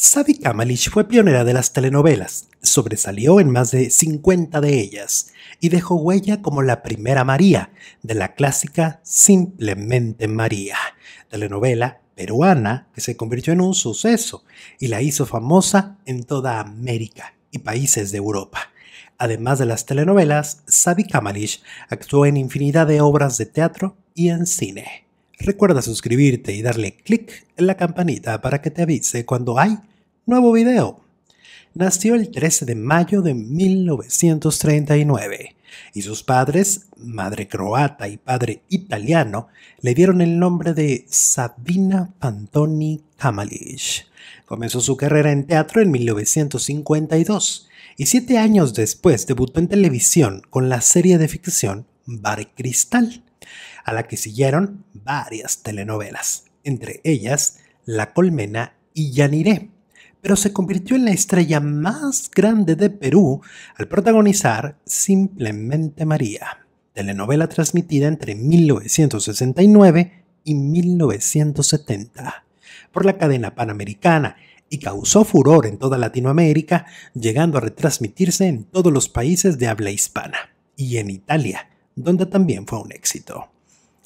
Sabi Kamalich fue pionera de las telenovelas, sobresalió en más de 50 de ellas y dejó huella como la primera María de la clásica Simplemente María, telenovela peruana que se convirtió en un suceso y la hizo famosa en toda América y países de Europa. Además de las telenovelas, Sabi Kamalich actuó en infinidad de obras de teatro y en cine. Recuerda suscribirte y darle clic en la campanita para que te avise cuando hay nuevo video. Nació el 13 de mayo de 1939 y sus padres, madre croata y padre italiano, le dieron el nombre de Sabina Pantoni Kamalich. Comenzó su carrera en teatro en 1952 y siete años después debutó en televisión con la serie de ficción Bar Cristal a la que siguieron varias telenovelas, entre ellas La Colmena y Yaniré, pero se convirtió en la estrella más grande de Perú al protagonizar Simplemente María, telenovela transmitida entre 1969 y 1970 por la cadena panamericana y causó furor en toda Latinoamérica, llegando a retransmitirse en todos los países de habla hispana y en Italia, donde también fue un éxito.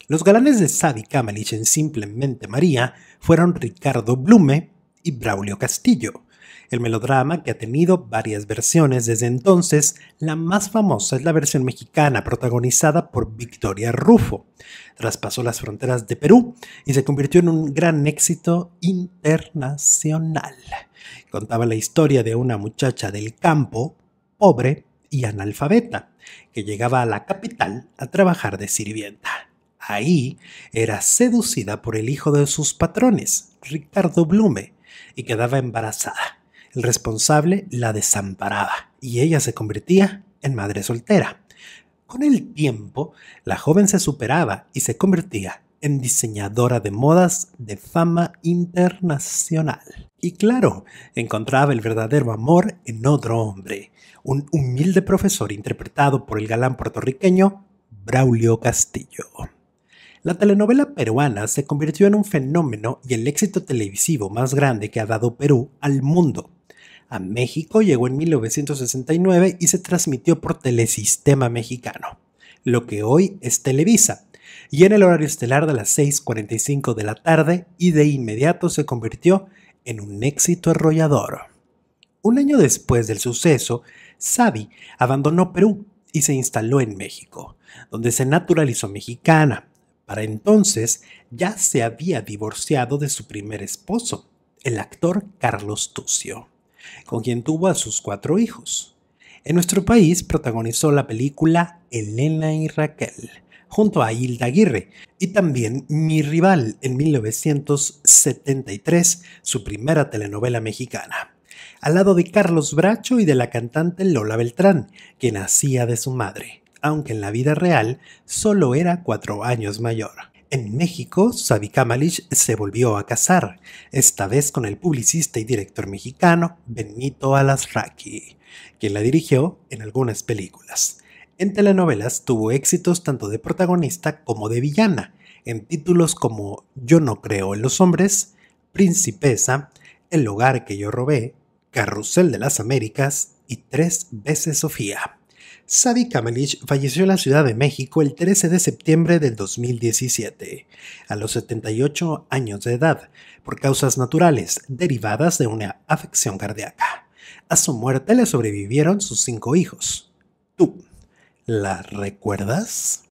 Los galanes de Sadi Kamelich en Simplemente María fueron Ricardo Blume y Braulio Castillo. El melodrama, que ha tenido varias versiones desde entonces, la más famosa es la versión mexicana protagonizada por Victoria Rufo. Traspasó las fronteras de Perú y se convirtió en un gran éxito internacional. Contaba la historia de una muchacha del campo, pobre, y analfabeta, que llegaba a la capital a trabajar de sirvienta. Ahí era seducida por el hijo de sus patrones, Ricardo Blume, y quedaba embarazada. El responsable la desamparaba y ella se convertía en madre soltera. Con el tiempo, la joven se superaba y se convertía en diseñadora de modas de fama internacional. Y claro, encontraba el verdadero amor en otro hombre, un humilde profesor interpretado por el galán puertorriqueño Braulio Castillo. La telenovela peruana se convirtió en un fenómeno y el éxito televisivo más grande que ha dado Perú al mundo. A México llegó en 1969 y se transmitió por Telesistema Mexicano, lo que hoy es Televisa, y en el horario estelar de las 6.45 de la tarde y de inmediato se convirtió en un éxito arrollador. Un año después del suceso, Sabi abandonó Perú y se instaló en México, donde se naturalizó mexicana. Para entonces ya se había divorciado de su primer esposo, el actor Carlos Tucio, con quien tuvo a sus cuatro hijos. En nuestro país protagonizó la película Elena y Raquel, junto a Hilda Aguirre, y también Mi Rival en 1973, su primera telenovela mexicana, al lado de Carlos Bracho y de la cantante Lola Beltrán, que nacía de su madre, aunque en la vida real solo era cuatro años mayor. En México, Sabi Kamalich se volvió a casar, esta vez con el publicista y director mexicano Benito Alasraqui, quien la dirigió en algunas películas. En telenovelas tuvo éxitos tanto de protagonista como de villana, en títulos como Yo no creo en los hombres, Principesa, El hogar que yo robé, Carrusel de las Américas y Tres veces Sofía. Sadie Kamelich falleció en la Ciudad de México el 13 de septiembre del 2017, a los 78 años de edad, por causas naturales derivadas de una afección cardíaca. A su muerte le sobrevivieron sus cinco hijos. Tú. ¿La recuerdas?